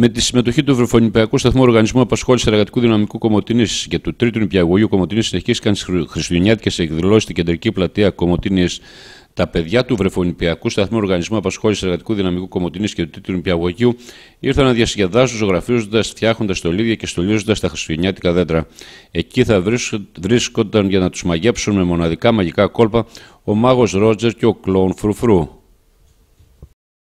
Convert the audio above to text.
Με τη συμμετοχή του Ευρωφωνιπιακού Σταθμού Οργανισμού Απασχόλησης Εργατικού Δυναμικού Κομωτινή και του Τρίτου Νηπιαγωγείου Κομωτινή συνεχίστηκαν στι χριστουγεννιάτικες εκδηλώσεις στην κεντρική πλατεία Κομωτινή. Τα παιδιά του Βρεφονιπιακού Σταθμού Οργανισμού Απασχόλησης Εργατικού Δυναμικού Κομωτινή και του Τρίτου Νηπιαγωγείου ήρθαν να διασκεδάσουν ζωγραφίζοντας, φτιάχνοντας στολίδια και στολίζοντας τα χριστουγεννιάτικα δέντρα. Εκεί θα βρίσκονταν για να τους μαγέψουν με μοναδικά μαγικά κόλπα ο μάγος Ρότζερ και ο κλόουν Φρουφρού.